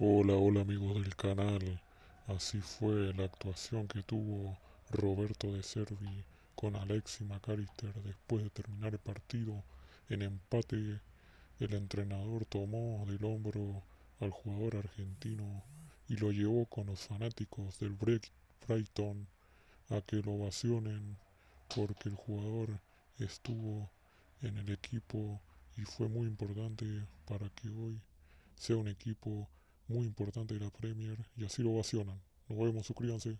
Hola, hola amigos del canal. Así fue la actuación que tuvo Roberto de Servi con Alexi McAllister después de terminar el partido en empate. El entrenador tomó del hombro al jugador argentino y lo llevó con los fanáticos del Brighton a que lo ovacionen porque el jugador estuvo en el equipo y fue muy importante para que hoy sea un equipo muy importante de la Premier y así lo vacionan. Nos vemos, suscríbanse.